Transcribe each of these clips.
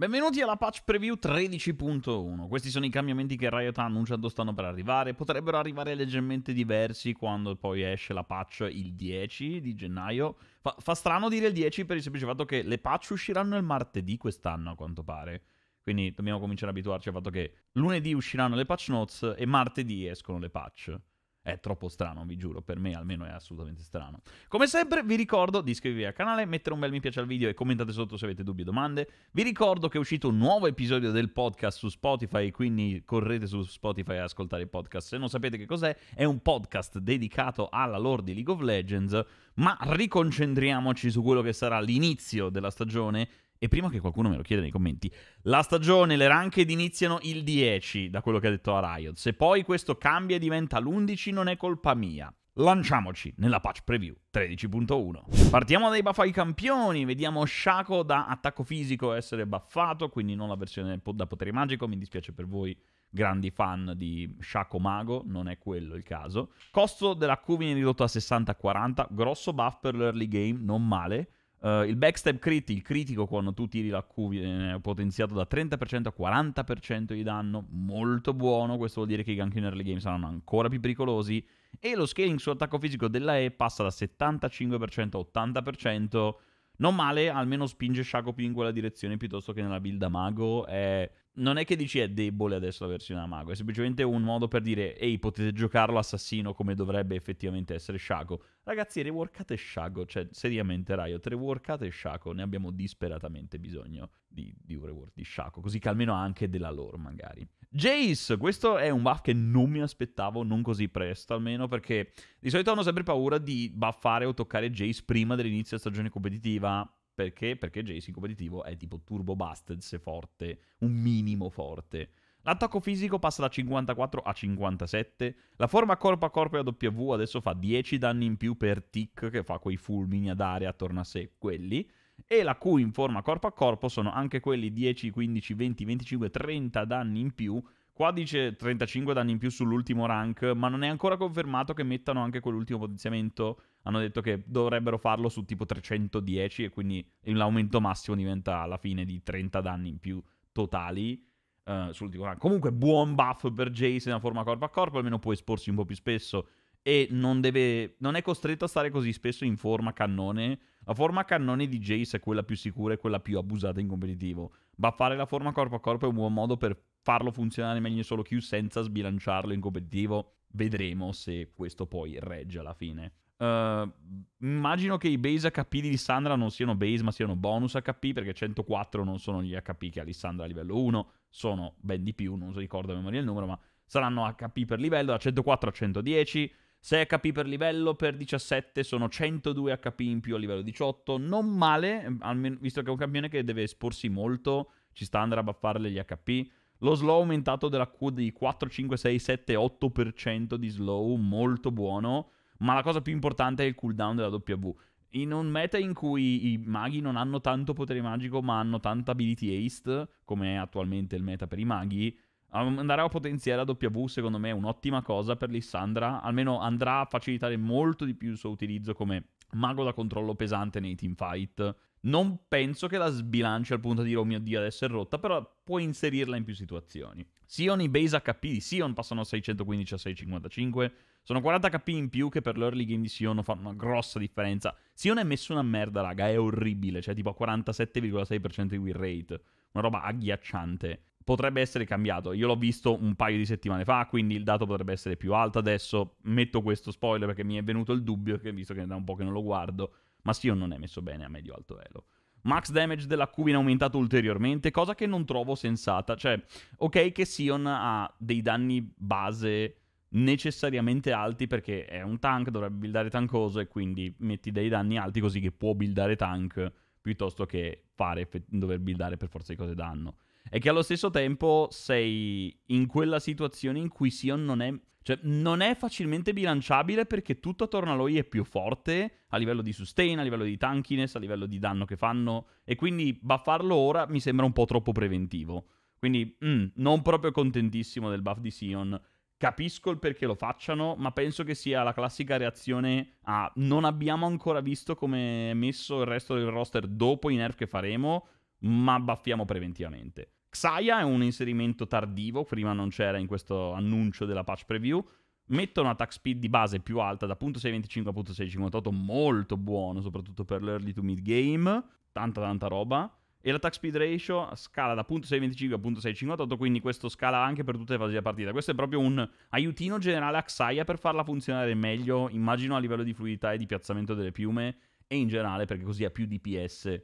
Benvenuti alla patch preview 13.1. Questi sono i cambiamenti che Riot ha annunciato stanno per arrivare. Potrebbero arrivare leggermente diversi quando poi esce la patch il 10 di gennaio. Fa, fa strano dire il 10 per il semplice fatto che le patch usciranno il martedì quest'anno, a quanto pare. Quindi dobbiamo cominciare ad abituarci al fatto che lunedì usciranno le patch notes e martedì escono le patch. È troppo strano, vi giuro, per me almeno è assolutamente strano. Come sempre vi ricordo di iscrivervi al canale, mettere un bel mi piace al video e commentate sotto se avete dubbi o domande. Vi ricordo che è uscito un nuovo episodio del podcast su Spotify, quindi correte su Spotify a ascoltare il podcast. Se non sapete che cos'è, è un podcast dedicato alla lore di League of Legends, ma riconcentriamoci su quello che sarà l'inizio della stagione e prima che qualcuno me lo chieda nei commenti, la stagione, le ranked iniziano il 10, da quello che ha detto a Riot. Se poi questo cambia e diventa l'11 non è colpa mia. Lanciamoci nella patch preview 13.1. Partiamo dai buff ai campioni, vediamo Shaco da attacco fisico essere buffato, quindi non la versione da potere magico, mi dispiace per voi grandi fan di Shaco Mago, non è quello il caso. Costo della Q viene ridotto da 60 a 40, grosso buff per l'early game, non male. Uh, il backstab crit, il critico quando tu tiri la Q viene potenziato da 30% a 40% di danno, molto buono, questo vuol dire che i gank in early game saranno ancora più pericolosi e lo scaling sull'attacco fisico della E passa da 75% a 80%, non male, almeno spinge Shaco più in quella direzione piuttosto che nella build da mago, è non è che dici è debole adesso la versione mago, è semplicemente un modo per dire ehi, potete giocarlo assassino come dovrebbe effettivamente essere Shaco. Ragazzi, reworkate Shaco, cioè seriamente Riot, reworkate Shaco, ne abbiamo disperatamente bisogno di, di un rework di Shaco, così che almeno anche della lore magari. Jace, questo è un buff che non mi aspettavo, non così presto almeno, perché di solito hanno sempre paura di buffare o toccare Jace prima dell'inizio della stagione competitiva, perché? Perché Jason competitivo è tipo turbo busted se forte, un minimo forte. L'attacco fisico passa da 54 a 57. La forma corpo a corpo e a W adesso fa 10 danni in più per tick, che fa quei fulmini ad aria attorno a sé, quelli. E la Q in forma corpo a corpo sono anche quelli 10, 15, 20, 25, 30 danni in più Qua dice 35 danni in più sull'ultimo rank, ma non è ancora confermato che mettano anche quell'ultimo potenziamento. Hanno detto che dovrebbero farlo su tipo 310 e quindi l'aumento massimo diventa alla fine di 30 danni in più totali uh, sull'ultimo rank. Comunque buon buff per Jace nella forma corpo a corpo, almeno può esporsi un po' più spesso e non, deve, non è costretto a stare così spesso in forma cannone. La forma cannone di Jace è quella più sicura e quella più abusata in competitivo. Buffare la forma corpo a corpo è un buon modo per farlo funzionare meglio in solo queue senza sbilanciarlo in competitivo. Vedremo se questo poi regge alla fine. Uh, immagino che i base HP di Lissandra non siano base ma siano bonus HP perché 104 non sono gli HP che ha Lissandra a livello 1, sono ben di più, non so ricordo a memoria il numero, ma saranno HP per livello da 104 a 110. 6 HP per livello, per 17 sono 102 HP in più a livello 18. Non male, almeno, visto che è un campione che deve esporsi molto, ci sta andare a buffarle gli HP. Lo slow aumentato della Q di 4, 5, 6, 7, 8% di slow, molto buono. Ma la cosa più importante è il cooldown della W. In un meta in cui i maghi non hanno tanto potere magico, ma hanno tanta ability haste, come è attualmente il meta per i maghi, um, andare a potenziare la W secondo me è un'ottima cosa per Lissandra, almeno andrà a facilitare molto di più il suo utilizzo come mago da controllo pesante nei teamfight non penso che la sbilanci al punto di dire, oh mio dio, adesso è rotta, però puoi inserirla in più situazioni. Sion i base HP di Sion passano da 615 a 655. Sono 40 HP in più che per l'early game di Sion fanno una grossa differenza. Sion è messo una merda, raga, è orribile, cioè tipo a 47,6% di win rate. Una roba agghiacciante. Potrebbe essere cambiato, io l'ho visto un paio di settimane fa, quindi il dato potrebbe essere più alto adesso. Metto questo spoiler perché mi è venuto il dubbio, che visto che da un po' che non lo guardo, ma Sion non è messo bene a medio-alto elo. Max damage della Q viene aumentato ulteriormente, cosa che non trovo sensata. Cioè, ok che Sion ha dei danni base necessariamente alti perché è un tank, dovrebbe buildare tankoso e quindi metti dei danni alti così che può buildare tank piuttosto che fare, dover buildare per forza di cose danno e che allo stesso tempo sei in quella situazione in cui Sion non è, cioè, non è facilmente bilanciabile perché tutto attorno a lui è più forte a livello di sustain, a livello di tankiness, a livello di danno che fanno e quindi buffarlo ora mi sembra un po' troppo preventivo. Quindi mm, non proprio contentissimo del buff di Sion. Capisco il perché lo facciano, ma penso che sia la classica reazione a non abbiamo ancora visto come è messo il resto del roster dopo i nerf che faremo, ma baffiamo preventivamente. Xaya è un inserimento tardivo, prima non c'era in questo annuncio della patch preview. Mettono attack speed di base più alta da .625 a .658, molto buono, soprattutto per l'early to mid game. Tanta tanta roba. E l'attack speed ratio scala da .625 a .658, quindi questo scala anche per tutte le fasi della partita. Questo è proprio un aiutino generale a Xaya per farla funzionare meglio, immagino a livello di fluidità e di piazzamento delle piume, e in generale perché così ha più DPS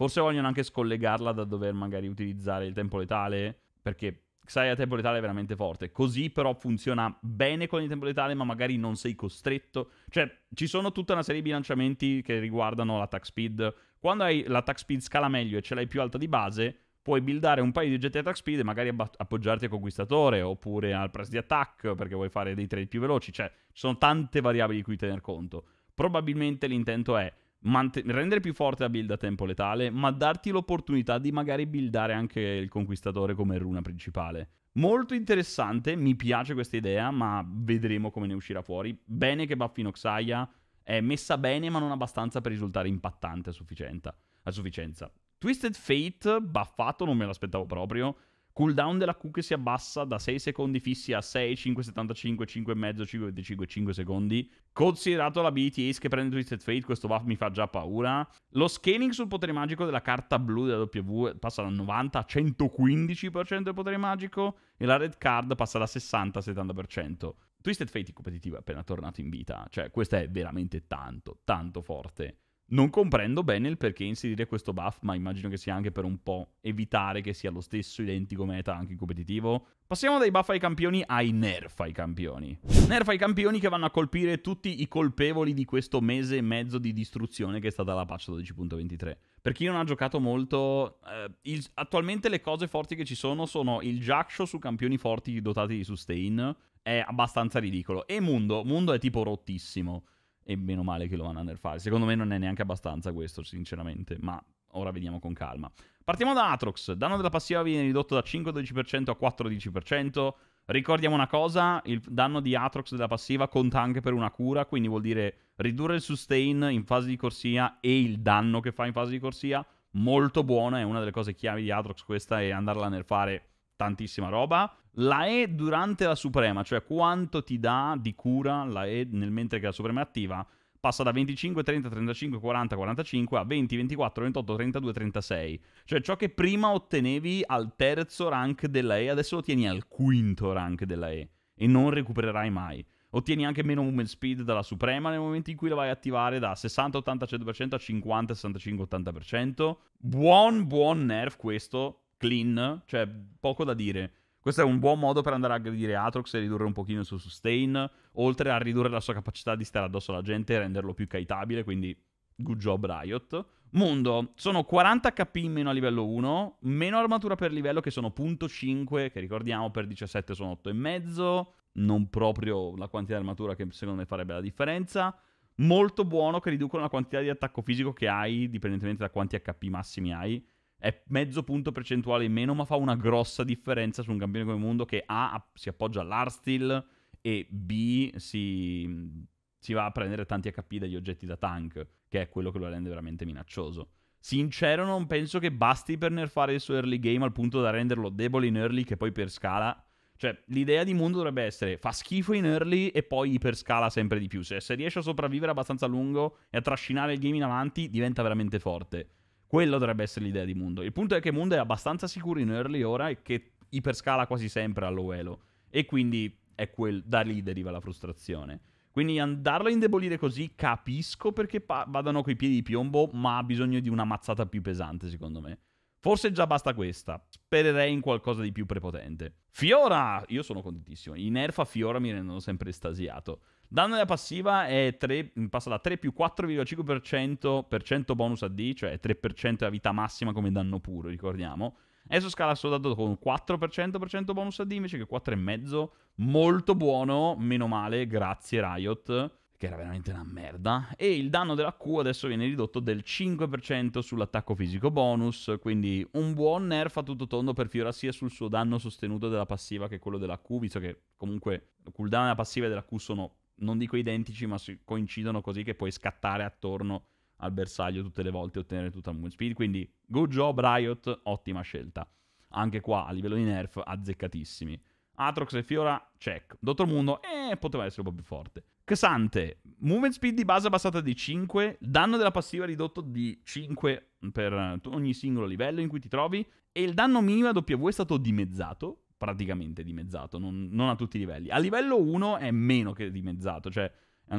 Forse vogliono anche scollegarla da dover magari utilizzare il tempo letale, perché sai, il tempo letale è veramente forte. Così però funziona bene con il tempo letale, ma magari non sei costretto. Cioè, ci sono tutta una serie di bilanciamenti che riguardano l'attack speed. Quando hai l'attack speed scala meglio e ce l'hai più alta di base, puoi buildare un paio di oggetti attack speed e magari abb- appoggiarti a Conquistatore oppure al press di attack perché vuoi fare dei trade più veloci. Cioè, ci sono tante variabili di cui tener conto. Probabilmente l'intento è mant- rendere più forte la build a tempo letale, ma darti l'opportunità di magari buildare anche il conquistatore come runa principale. Molto interessante, mi piace questa idea, ma vedremo come ne uscirà fuori. Bene che Buffy Noxaia è messa bene, ma non abbastanza per risultare impattante a sufficienza. A sufficienza. Twisted Fate, baffato, non me l'aspettavo proprio. Cooldown della Q che si abbassa da 6 secondi fissi a 6, 5,75, 5,5, 5,25, 5 secondi. Considerato la BT che prende Twisted Fate, questo buff mi fa già paura. Lo scaling sul potere magico della carta blu della W passa da 90 a 115% del potere magico e la red card passa da 60 a 70%. Twisted Fate è competitiva appena tornato in vita, cioè questo è veramente tanto, tanto forte. Non comprendo bene il perché inserire questo buff, ma immagino che sia anche per un po' evitare che sia lo stesso identico meta anche in competitivo. Passiamo dai buff ai campioni ai nerf ai campioni. Nerf ai campioni che vanno a colpire tutti i colpevoli di questo mese e mezzo di distruzione che è stata la patch 12.23. Per chi non ha giocato molto, eh, il, attualmente le cose forti che ci sono sono il Jacksho su campioni forti dotati di sustain, è abbastanza ridicolo, e Mundo, Mundo è tipo rottissimo e meno male che lo vanno a nerfare. Secondo me non è neanche abbastanza questo, sinceramente, ma ora vediamo con calma. Partiamo da Atrox. Danno della passiva viene ridotto da 5-12% a 4-10%. Ricordiamo una cosa, il danno di Atrox della passiva conta anche per una cura, quindi vuol dire ridurre il sustain in fase di corsia e il danno che fa in fase di corsia. Molto buona, è una delle cose chiave di Atrox questa, e andarla a nerfare tantissima roba la E durante la suprema, cioè quanto ti dà di cura la E nel mentre che la suprema è attiva, passa da 25, 30, 35, 40, 45 a 20, 24, 28, 32, 36. Cioè ciò che prima ottenevi al terzo rank della E, adesso lo tieni al quinto rank della E e non recupererai mai. Ottieni anche meno movement speed dalla Suprema nel momento in cui la vai a attivare da 60, 80, 100% a 50, 65, 80%. Buon, buon nerf questo, clean, cioè poco da dire. Questo è un buon modo per andare a aggredire Atrox e ridurre un pochino il suo sustain, oltre a ridurre la sua capacità di stare addosso alla gente e renderlo più kaitabile, quindi good job Riot. Mondo, sono 40 HP in meno a livello 1, meno armatura per livello che sono .5, che ricordiamo per 17 sono 8,5, non proprio la quantità di armatura che secondo me farebbe la differenza. Molto buono che riducono la quantità di attacco fisico che hai, dipendentemente da quanti HP massimi hai è mezzo punto percentuale in meno, ma fa una grossa differenza su un campione come il mondo che A si appoggia all'Arsteel e B si, si, va a prendere tanti HP dagli oggetti da tank, che è quello che lo rende veramente minaccioso. Sincero, non penso che basti per nerfare il suo early game al punto da renderlo debole in early che poi per scala. Cioè, l'idea di mondo dovrebbe essere fa schifo in early e poi iperscala sempre di più. Se, se riesce a sopravvivere abbastanza a lungo e a trascinare il game in avanti, diventa veramente forte quello dovrebbe essere l'idea di Mundo. Il punto è che Mundo è abbastanza sicuro in early ora e che iperscala quasi sempre allo all'Oelo. E quindi è quel, da lì deriva la frustrazione. Quindi andarlo a indebolire così capisco perché pa- vadano coi piedi di piombo, ma ha bisogno di una mazzata più pesante, secondo me. Forse già basta questa. Spererei in qualcosa di più prepotente. Fiora! Io sono contentissimo. I nerf a Fiora mi rendono sempre estasiato. Danno della passiva 3, passa da 3 più 4,5% per 100 bonus AD, cioè 3% è la vita massima come danno puro, ricordiamo. Adesso scala soltanto con 4% per 100 bonus AD invece che 4,5%. Molto buono, meno male, grazie Riot, che era veramente una merda. E il danno della Q adesso viene ridotto del 5% sull'attacco fisico bonus, quindi un buon nerf a tutto tondo per Fiora sia sul suo danno sostenuto della passiva che quello della Q, visto che comunque il cooldown della passiva e della Q sono non dico identici, ma si coincidono così che puoi scattare attorno al bersaglio tutte le volte e ottenere tutta la movement speed. Quindi, good job Riot, ottima scelta. Anche qua, a livello di nerf, azzeccatissimi. Atrox e Fiora, check. Dottor Mundo, eh, poteva essere un po' più forte. Cresante, movement speed di base abbassata di 5, danno della passiva ridotto di 5 per ogni singolo livello in cui ti trovi e il danno minimo a W è stato dimezzato praticamente dimezzato, non, non a tutti i livelli. A livello 1 è meno che dimezzato, cioè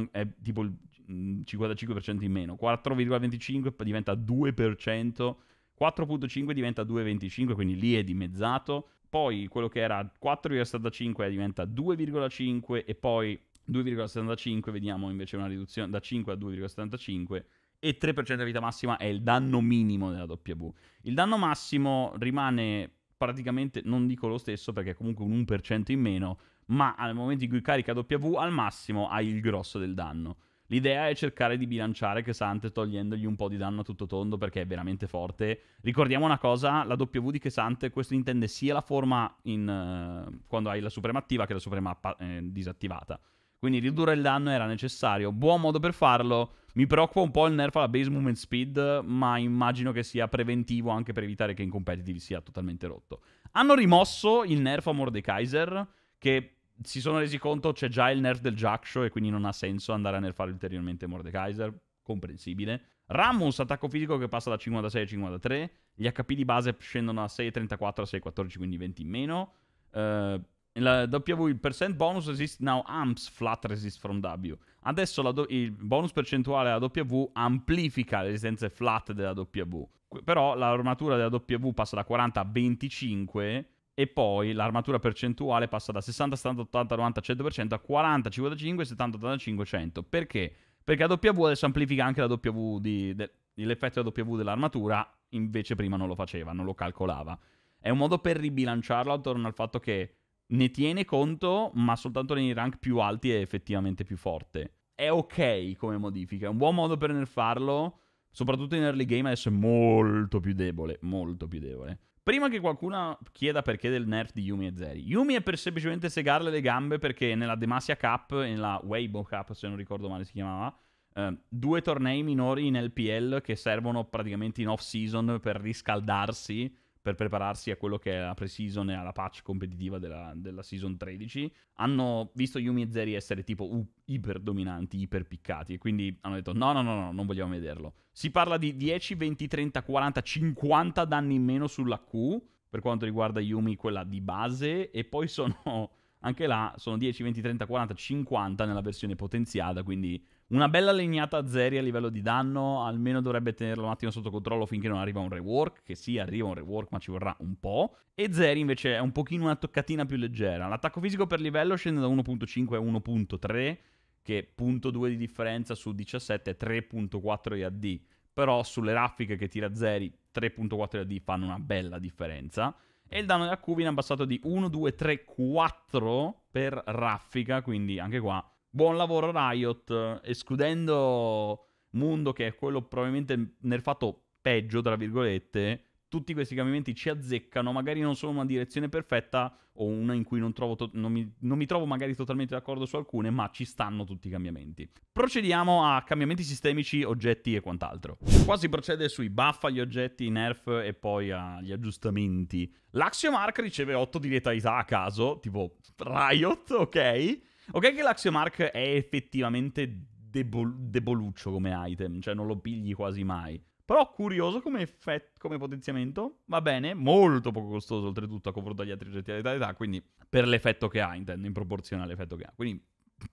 è tipo il 55% mm, in meno, 4,25 diventa 2%, 4.5 diventa 2,25, quindi lì è dimezzato, poi quello che era 4,75 diventa 2,5 e poi 2,75 vediamo invece una riduzione da 5 a 2,75 e 3% di vita massima è il danno minimo della W. Il danno massimo rimane praticamente non dico lo stesso perché è comunque un 1% in meno, ma al momento in cui carica W al massimo hai il grosso del danno. L'idea è cercare di bilanciare Kesante togliendogli un po' di danno a tutto tondo perché è veramente forte. Ricordiamo una cosa, la W di Kesante, questo intende sia la forma in, uh, quando hai la suprema attiva che la suprema eh, disattivata. Quindi ridurre il danno era necessario. Buon modo per farlo, mi preoccupa un po' il nerf alla base movement speed, ma immagino che sia preventivo anche per evitare che in competitive sia totalmente rotto. Hanno rimosso il nerf a Mordekaiser, che si sono resi conto c'è già il nerf del Jackshow e quindi non ha senso andare a nerfare ulteriormente Mordekaiser, comprensibile. Ramos, attacco fisico che passa da 56 a 53, gli HP di base scendono da 6,34 a 6,14, quindi 20 in meno. Uh, la W, il percent bonus resist now amps flat resist from W. Adesso do- il bonus percentuale alla W amplifica le resistenze flat della W. Però l'armatura della W passa da 40 a 25 e poi l'armatura percentuale passa da 60, 70, 80, 90, 100% a 40, 55, 70, 85, 100. Perché? Perché la W adesso amplifica anche la W di, de- l'effetto della W dell'armatura, invece prima non lo faceva, non lo calcolava. È un modo per ribilanciarlo attorno al fatto che ne tiene conto, ma soltanto nei rank più alti è effettivamente più forte. È ok come modifica, è un buon modo per nerfarlo, soprattutto in early game adesso è molto più debole, molto più debole. Prima che qualcuno chieda perché del nerf di Yumi e Zeri, Yumi è per semplicemente segarle le gambe perché nella Demacia Cup, nella Weibo Cup se non ricordo male si chiamava, eh, due tornei minori in LPL che servono praticamente in off season per riscaldarsi per prepararsi a quello che è la pre-season e alla patch competitiva della, della season 13. Hanno visto Yumi e Zeri essere tipo uh, iper dominanti, iper piccati, e quindi hanno detto no, no, no, no, non vogliamo vederlo. Si parla di 10, 20, 30, 40, 50 danni in meno sulla Q, per quanto riguarda Yumi quella di base, e poi sono... Anche là sono 10, 20, 30, 40, 50 nella versione potenziata, quindi una bella legnata a Zeri a livello di danno, almeno dovrebbe tenerlo un attimo sotto controllo finché non arriva un rework, che sì, arriva un rework ma ci vorrà un po'. E Zeri invece è un pochino una toccatina più leggera. L'attacco fisico per livello scende da 1.5 a 1.3, che 0.2 di differenza su 17 è 3.4 IAD. Però sulle raffiche che tira Zeri, 3.4 AD fanno una bella differenza. E il danno della Q viene abbassato di 1, 2, 3, 4 per raffica, quindi anche qua Buon lavoro Riot, escludendo Mundo che è quello probabilmente nel fatto peggio, tra virgolette, tutti questi cambiamenti ci azzeccano, magari non sono una direzione perfetta o una in cui non, to- non, mi, non mi trovo magari totalmente d'accordo su alcune, ma ci stanno tutti i cambiamenti. Procediamo a cambiamenti sistemici, oggetti e quant'altro. Qua si procede sui buff agli oggetti, nerf e poi agli aggiustamenti. L'Axiomark riceve 8 di letalità a caso, tipo Riot, ok? Ok che l'Axiomark è effettivamente debol- deboluccio come item, cioè non lo pigli quasi mai. Però curioso come, effett- come potenziamento, va bene, molto poco costoso oltretutto a confronto agli altri oggetti di età, quindi per l'effetto che ha, intendo, in proporzione all'effetto che ha. Quindi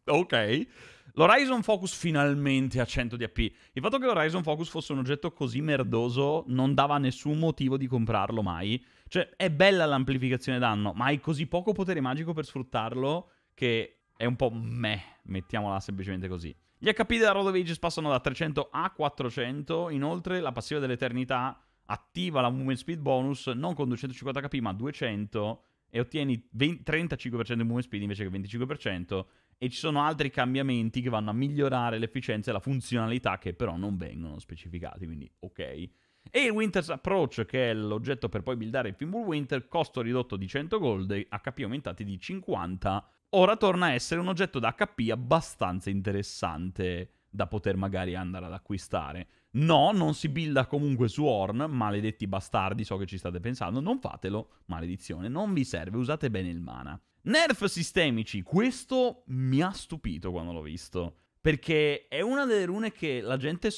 Ok. L'Horizon Focus finalmente a 100 di AP. Il fatto che l'Horizon Focus fosse un oggetto così merdoso non dava nessun motivo di comprarlo mai. Cioè, è bella l'amplificazione danno, ma hai così poco potere magico per sfruttarlo che è un po' meh, mettiamola semplicemente così. Gli HP della Rodovages passano da 300 a 400, inoltre la passiva dell'eternità attiva la movement speed bonus non con 250 HP ma 200 e ottieni 20, 35% di movement speed invece che 25% e ci sono altri cambiamenti che vanno a migliorare l'efficienza e la funzionalità che però non vengono specificati, quindi ok. E il Winter's Approach, che è l'oggetto per poi buildare il Fimbul Winter, costo ridotto di 100 gold, HP aumentati di 50 ora torna a essere un oggetto da HP abbastanza interessante da poter magari andare ad acquistare. No, non si builda comunque su Horn, maledetti bastardi, so che ci state pensando, non fatelo, maledizione, non vi serve, usate bene il mana. Nerf sistemici, questo mi ha stupito quando l'ho visto, perché è una delle rune che la gente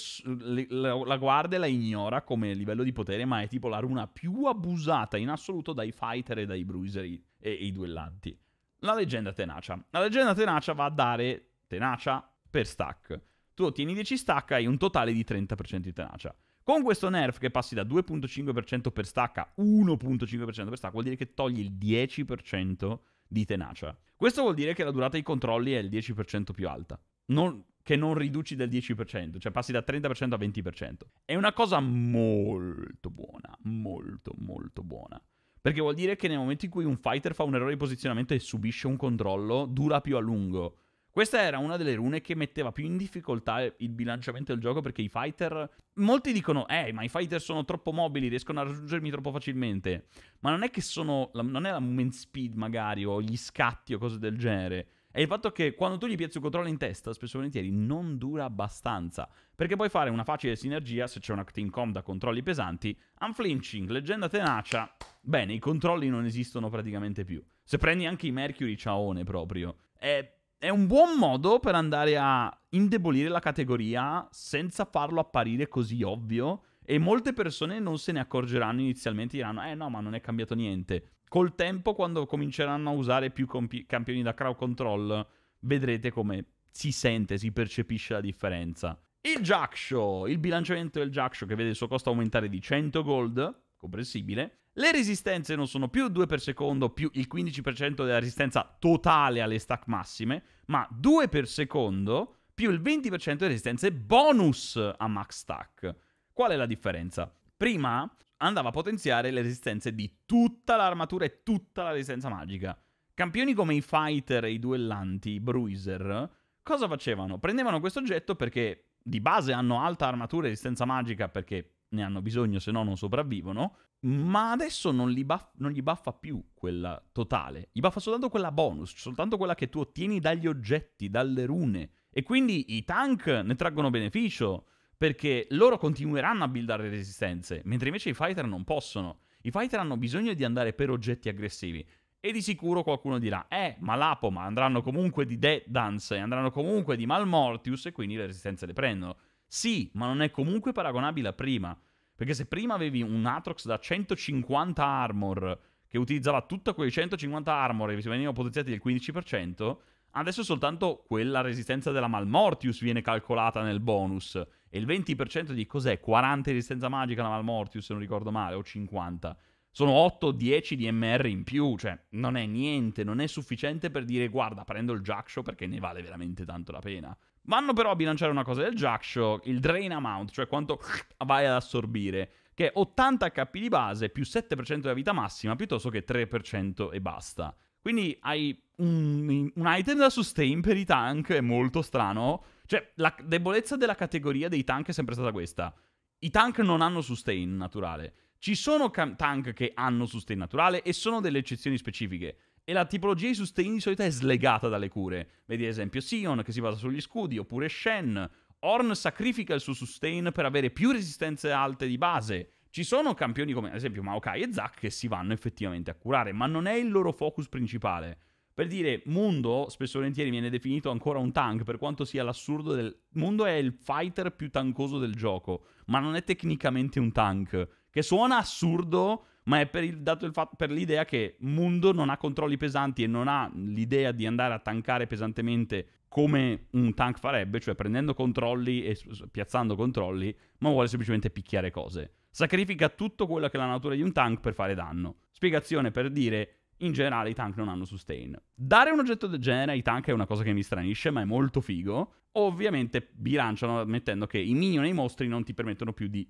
la guarda e la ignora come livello di potere, ma è tipo la runa più abusata in assoluto dai fighter e dai bruiser e i duellanti. La leggenda tenacia. La leggenda tenacia va a dare tenacia per stack. Tu ottieni 10 stack e hai un totale di 30% di tenacia. Con questo nerf che passi da 2.5% per stack a 1.5% per stack vuol dire che togli il 10% di tenacia. Questo vuol dire che la durata dei controlli è il 10% più alta. Non, che non riduci del 10%, cioè passi da 30% a 20%. È una cosa molto buona, molto molto buona. Perché vuol dire che nel momento in cui un fighter fa un errore di posizionamento e subisce un controllo, dura più a lungo. Questa era una delle rune che metteva più in difficoltà il bilanciamento del gioco perché i fighter... Molti dicono, eh, ma i fighter sono troppo mobili, riescono a raggiungermi troppo facilmente. Ma non è che sono... non è la movement speed magari o gli scatti o cose del genere è il fatto che quando tu gli piazzi un controllo in testa, spesso e volentieri non dura abbastanza. Perché puoi fare una facile sinergia se c'è una team com da controlli pesanti. Unflinching, leggenda tenacia. Bene, i controlli non esistono praticamente più. Se prendi anche i Mercury Ciaone proprio, è, è un buon modo per andare a indebolire la categoria senza farlo apparire così ovvio. E molte persone non se ne accorgeranno inizialmente, diranno: Eh no, ma non è cambiato niente. Col tempo, quando cominceranno a usare più compi- campioni da crowd control, vedrete come si sente, si percepisce la differenza. Il Jackshow, il bilanciamento del Jackshow che vede il suo costo aumentare di 100 gold, comprensibile. Le resistenze non sono più 2 per secondo più il 15% della resistenza totale alle stack massime, ma 2 per secondo più il 20% di resistenze bonus a max stack. Qual è la differenza? Prima andava a potenziare le resistenze di tutti tutta l'armatura e tutta la resistenza magica. Campioni come i fighter e i duellanti, i bruiser, cosa facevano? Prendevano questo oggetto perché di base hanno alta armatura e resistenza magica perché ne hanno bisogno, se no non sopravvivono. Ma adesso non, buff- non gli buffa più quella totale, gli buffa soltanto quella bonus, soltanto quella che tu ottieni dagli oggetti, dalle rune. E quindi i tank ne traggono beneficio perché loro continueranno a buildare resistenze, mentre invece i fighter non possono. I fighter hanno bisogno di andare per oggetti aggressivi. E di sicuro qualcuno dirà, eh, ma l'Apo, ma andranno comunque di Dead Dance, andranno comunque di Malmortius e quindi le resistenze le prendono. Sì, ma non è comunque paragonabile a prima. Perché se prima avevi un Atrox da 150 armor che utilizzava tutto quei 150 armor e venivano potenziati del 15%, Adesso soltanto quella resistenza della Malmortius viene calcolata nel bonus. E il 20% di cos'è? 40 di resistenza magica la Malmortius, se non ricordo male, o 50. Sono 8-10 di MR in più, cioè non è niente, non è sufficiente per dire guarda, prendo il Jackshaw perché ne vale veramente tanto la pena. Vanno però a bilanciare una cosa del Jackshaw, il drain amount, cioè quanto vai ad assorbire, che è 80 HP di base più 7% della vita massima piuttosto che 3% e basta. Quindi hai un, un item da sustain per i tank, è molto strano. Cioè, la debolezza della categoria dei tank è sempre stata questa. I tank non hanno sustain naturale. Ci sono cam- tank che hanno sustain naturale e sono delle eccezioni specifiche. E la tipologia di sustain di solito è slegata dalle cure. Vedi ad esempio Sion che si basa sugli scudi, oppure Shen. Orn sacrifica il suo sustain per avere più resistenze alte di base. Ci sono campioni come ad esempio Maokai e Zack che si vanno effettivamente a curare, ma non è il loro focus principale. Per dire, Mundo spesso e volentieri viene definito ancora un tank, per quanto sia l'assurdo del... Mundo è il fighter più tankoso del gioco, ma non è tecnicamente un tank. Che suona assurdo, ma è per, il, il fatto, per l'idea che Mundo non ha controlli pesanti e non ha l'idea di andare a tankare pesantemente come un tank farebbe, cioè prendendo controlli e piazzando controlli, ma vuole semplicemente picchiare cose. Sacrifica tutto quello che è la natura di un tank per fare danno. Spiegazione per dire in generale i tank non hanno sustain. Dare un oggetto del genere ai tank è una cosa che mi stranisce, ma è molto figo. Ovviamente bilanciano ammettendo che i minion e i mostri non ti permettono più di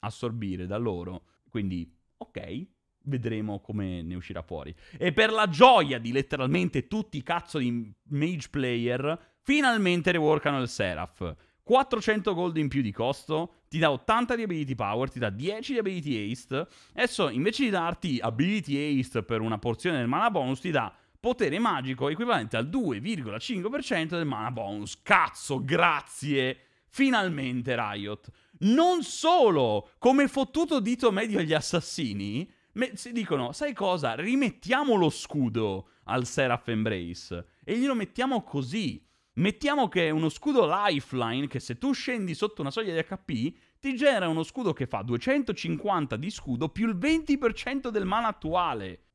assorbire da loro. Quindi, ok, vedremo come ne uscirà fuori. E per la gioia di letteralmente tutti i cazzo di mage player, finalmente reworkano il Seraph. 400 gold in più di costo, ti dà 80 di ability power, ti dà 10 di ability haste. Adesso invece di darti ability haste per una porzione del mana bonus, ti dà potere magico equivalente al 2,5% del mana bonus. Cazzo, grazie! Finalmente Riot. Non solo, come fottuto dito medio agli assassini, ma si dicono, sai cosa? Rimettiamo lo scudo al Seraph Embrace e glielo mettiamo così. Mettiamo che è uno scudo lifeline che se tu scendi sotto una soglia di HP ti genera uno scudo che fa 250 di scudo più il 20% del mana attuale.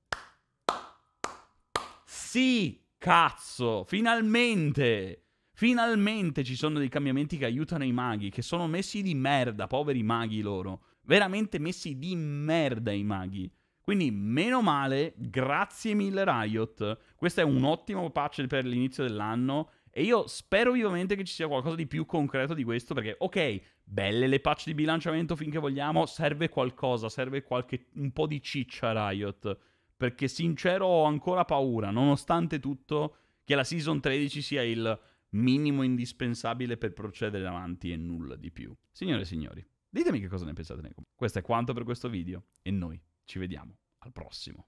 Sì, cazzo, finalmente! Finalmente ci sono dei cambiamenti che aiutano i maghi, che sono messi di merda, poveri maghi loro. Veramente messi di merda i maghi. Quindi, meno male, grazie mille Riot. Questo è un ottimo patch per l'inizio dell'anno e io spero vivamente che ci sia qualcosa di più concreto di questo, perché ok, belle le patch di bilanciamento finché vogliamo, serve qualcosa, serve qualche, un po' di ciccia Riot, perché sincero ho ancora paura, nonostante tutto, che la Season 13 sia il minimo indispensabile per procedere avanti e nulla di più. Signore e signori, ditemi che cosa ne pensate nei commenti. Questo è quanto per questo video e noi ci vediamo al prossimo.